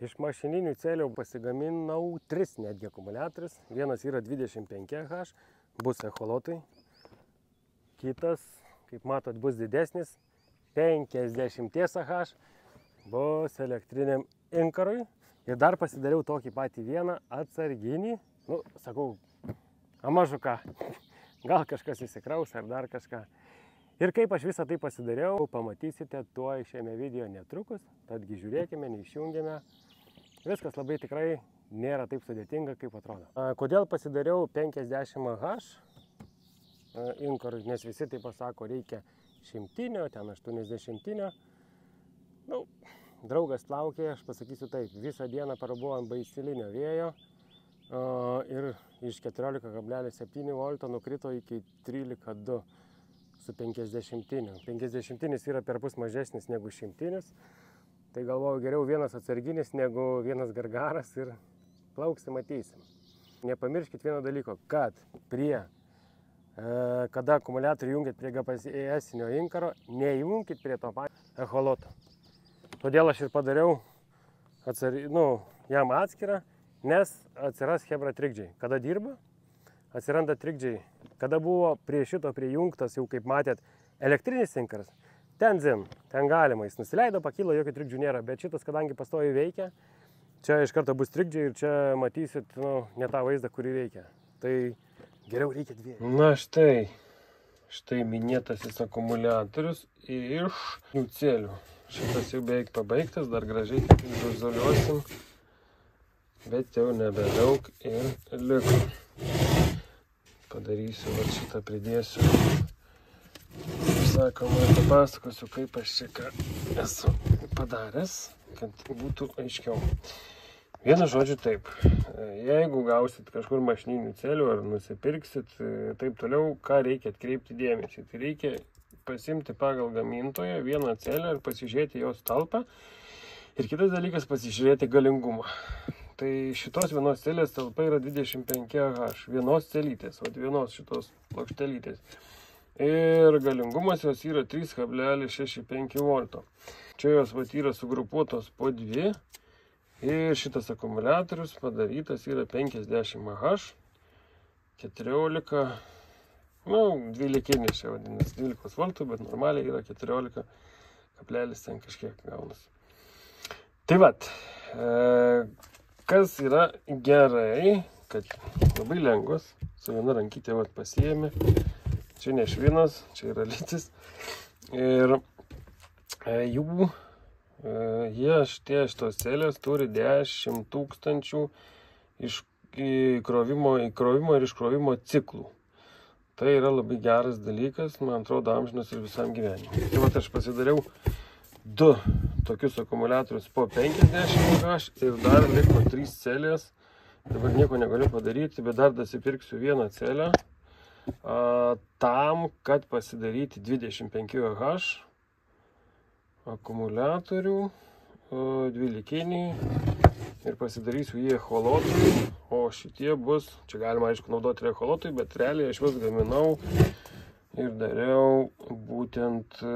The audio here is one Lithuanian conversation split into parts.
Iš mašininių celių pasigaminau 3 netgi akumuliatorius. Vienas yra 25H, bus echolotai. Kitas, kaip matot, bus didesnis, 50H, bus elektriniam inkarui. Ir dar pasidariau tokį patį vieną atsarginį, nu, sakau, amažuką, gal kažkas įsikraus ar dar kažką. Ir kaip aš visą tai pasidariau, pamatysite tuo šiame video netrukus, tadgi žiūrėkime, neišjungiame. Viskas labai tikrai nėra taip sudėtinga, kaip atrodo. Kodėl pasidariau 50H inkarus, nes visi tai pasako, reikia šimtinio, ten 80-tinio. Nu, draugas laukė, aš pasakysiu taip, visą dieną parabuvo ant baisilinio vėjo ir iš 14,7 V nukrito iki 13,2 su 50-tiniu. 50-tinis yra per pus mažesnis negu šimtinis. 50 Tai galvoju, geriau vienas atsarginis negu vienas gargaras ir plauksim, ateisim. Nepamirškit vieno dalyko, kad prie, e, kada akumuliatorių jungiat prie GPS-inio inkaro, neįjunkit prie to pačio echoloto. Todėl aš ir padariau atsar, nu, jam atskirą, nes atsiras hebra trikdžiai. Kada dirba, atsiranda trikdžiai. Kada buvo prie šito prijungtas, jau kaip matėt, elektrinis inkaras, ten zin, ten galima, jis nusileido, pakyla, jokių trikdžių nėra, bet šitas, kadangi pastovi veikia, čia iš karto bus trikdžiai ir čia matysit, nu, ne tą vaizdą, kurį reikia. Tai geriau reikia dviejų. Na štai, štai minėtasis akumuliatorius iš niucelių. Šitas jau beveik pabaigtas, dar gražiai izoliuosim, bet jau nebedaug ir liko. Padarysiu, va šitą pridėsiu sakoma ir papasakosiu, kaip aš čia ką esu padaręs, kad būtų aiškiau. Vienu žodžiu taip, jeigu gausit kažkur mašininių celių ar nusipirksit, e, taip toliau, ką reikia atkreipti dėmesį. Tai reikia pasimti pagal gamintoją vieną celę ir pasižiūrėti jos talpą. Ir kitas dalykas pasižiūrėti galingumą. Tai šitos vienos celės talpa yra 25 H, vienos celytės, o vienos šitos plokštelytės ir galingumas jos yra 3,65 V. Čia jos vat yra sugrupuotos po dvi ir šitas akumuliatorius padarytas yra 50 Ah 14 nu 12 čia vadinasi 12 V, bet normaliai yra 14 kablelis ten kažkiek gaunasi. Tai vat, e, kas yra gerai, kad labai lengvas, su viena rankytė vat pasiemi Čia ne švinas, čia yra lytis. Ir e, jų, e, jie šitie šitos celės turi 10 tūkstančių įkrovimo, įkrovimo ir iškrovimo ciklų. Tai yra labai geras dalykas, man atrodo, amžinas ir visam gyvenimui. Tai vat aš pasidariau du tokius akumuliatorius po 50 H ir dar liko 3 celės. Dabar nieko negaliu padaryti, bet dar dasipirksiu vieną celę tam, kad pasidaryti 25H akumuliatorių dvylikinį ir pasidarysiu jį echolotui, o šitie bus, čia galima aišku naudoti ir echolotui, bet realiai aš juos gaminau ir dariau būtent e,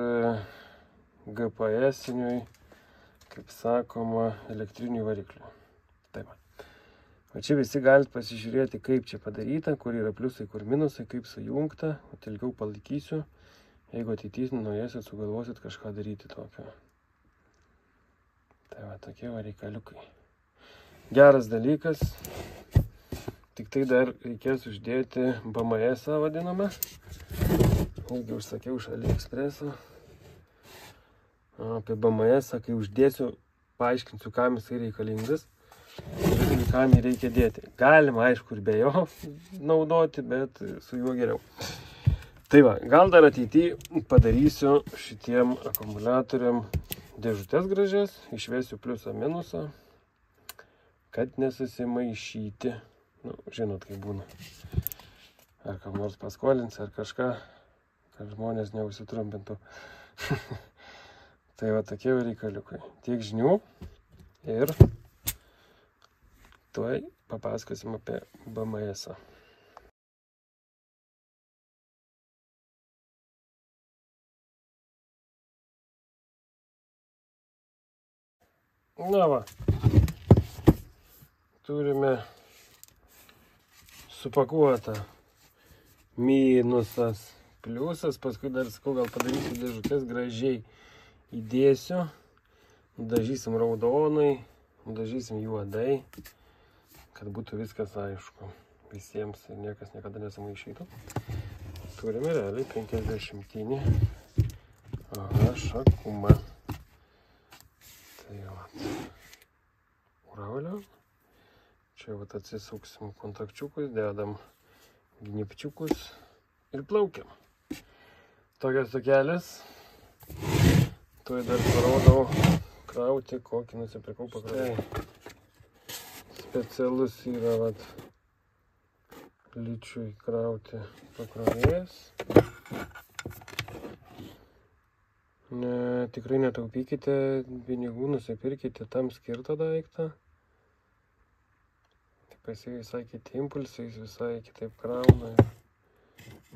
GPS-iniui, kaip sakoma, elektriniui varikliui. O čia visi galite pasižiūrėti, kaip čia padaryta, kur yra pliusai, kur minusai, kaip sujungta. O ilgiau palaikysiu, jeigu ateityje nuėsit, sugalvosit kažką daryti tokio. Tai va, tokie va reikaliukai. Geras dalykas. Tik tai dar reikės uždėti BMS vadinamą. Irgi užsakiau iš AliExpreso. Apie BMS, kai uždėsiu, paaiškinsiu, kam jisai reikalingas ir kam jį reikia dėti. Galima, aišku, ir be jo naudoti, bet su juo geriau. Tai va, gal dar ateityje padarysiu šitiem akumuliatoriam dėžutės gražias, išvesiu pliusą minusą, kad nesusimaišyti. Nu, žinot, kaip būna. Ar kam nors paskolins, ar kažką, kad žmonės neusitrumpintų. tai va, tokie reikaliukai. Tiek žinių ir tuoj papasakosim apie bms ą Na va. Turime supakuotą minusas, pliusas. Paskui dar sakau, gal padarysiu dėžutės gražiai įdėsiu. Dažysim raudonai, dažysim juodai kad būtų viskas aišku visiems ir niekas niekada nesimaišytų. Turime realiai 50 šakumą. Tai va. Uraulio. Čia va atsisuksim kontakčiukus, dedam gnipčiukus ir plaukiam. Tokios tokelės. Tuoj dar parodau krauti, kokį nusipirkau pakrauti. Tai specialus yra vat, ličių įkrauti pakrovėjas. Ne, tikrai netaupykite pinigų, nusipirkite tam skirtą daiktą. Tai pas jį visai kiti impulsai, jis visai kitaip krauna.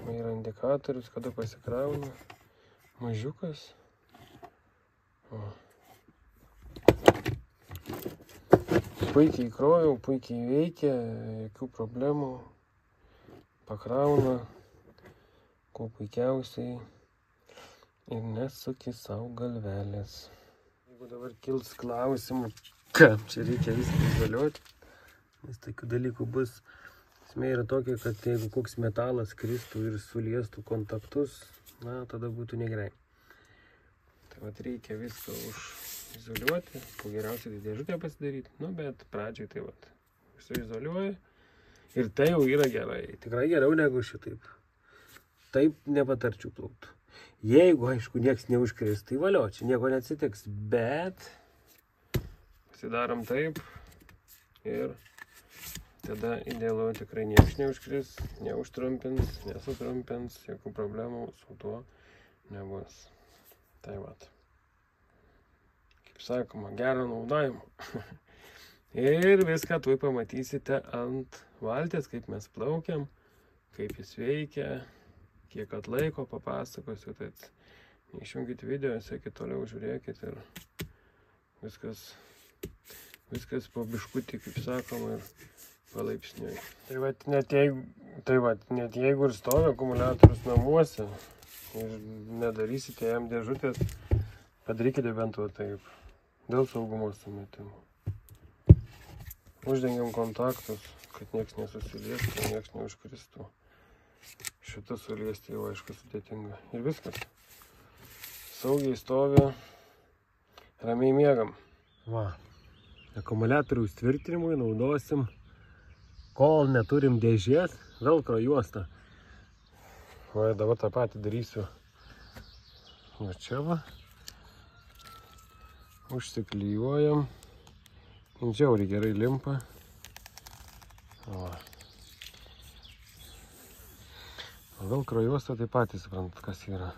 Yra indikatorius, kada pasikrauna. Mažiukas. O. puikiai krovėjau, puikiai veikia, jokių problemų, pakrauna, kuo puikiausiai ir nesuki savo galvelės. Jeigu dabar kils klausimų, ką čia reikia viską izoliuoti, nes tokių dalykų bus. Esmė yra tokia, kad jeigu koks metalas kristų ir suliestų kontaktus, na, tada būtų negrai. Tai vat reikia viską už izoliuoti, po geriausiai tai dėžutę pasidaryti, nu, bet pradžiai tai vat, suizoliuoju ir tai jau yra gerai, tikrai geriau negu šitaip. Taip nepatarčiau plaukti. Jeigu, aišku, nieks neužkris, tai valio, čia nieko neatsitiks, bet pasidarom taip ir tada idealu tikrai nieks neužkris, neužtrumpins, nesutrumpins, jokių problemų su tuo nebus. Tai vat kaip sakoma, gerą naudojimą. ir viską tu pamatysite ant valties, kaip mes plaukiam, kaip jis veikia, kiek atlaiko, papasakosiu, tai neišjungit video, sekit toliau, žiūrėkit ir viskas, viskas po biškutį, kaip sakoma, ir palaipsniui. Tai vat net jeigu, tai vat, net jeigu ir stovi akumuliatorius namuose, ir nedarysite jam dėžutės, padarykite bent va taip dėl saugumo sumetimų. Uždengiam kontaktus, kad niekas nesusiliestų, niekas neužkristų. Šitą suliesti jau aišku sudėtinga. Ir viskas. Saugiai stovi, ramiai mėgam. Va, akumuliatorių tvirtinimui naudosim, kol neturim dėžės, velkro juostą. Va, dabar tą patį darysiu. Va čia va užsiklyjuojam. Žiauriai gerai limpa. O. Vėl krojuosta tai patys suprantat, kas yra.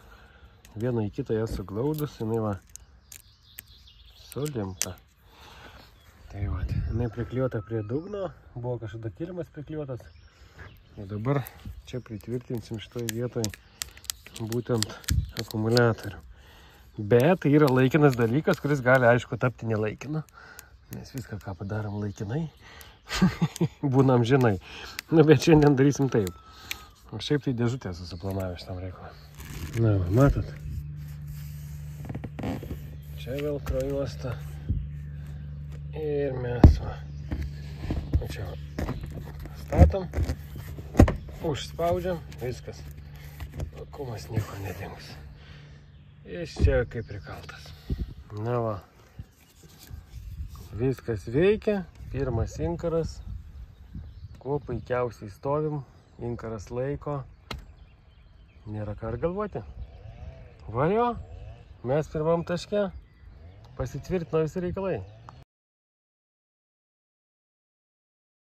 Vieną į kitą ją suglaudus, jinai va sulimpa. Tai va, jinai priklijuota prie dugno, buvo kažkada kilimas priklijuotas. Ir dabar čia pritvirtinsim šitoje vietoje būtent akumuliatorių. Bet tai yra laikinas dalykas, kuris gali, aišku, tapti nelaikina. Nes viską, ką padarom laikinai, būnam žinai. Na, nu, bet šiandien darysim taip. O šiaip tai dėžutė susiplanavę šitam reikalui. Na, va, matot? Čia vėl krojuosta. Ir mes, va. O nu čia, va. Statom. Užspaudžiam. Viskas. Vakumas nieko nedings. Jis čia kaip prikaltas. Na va. Viskas veikia. Pirmas inkaras. Kuo puikiausiai stovim. Inkaras laiko. Nėra ką ir galvoti. Valio. Mes pirmam taške. Pasitvirtino visi reikalai.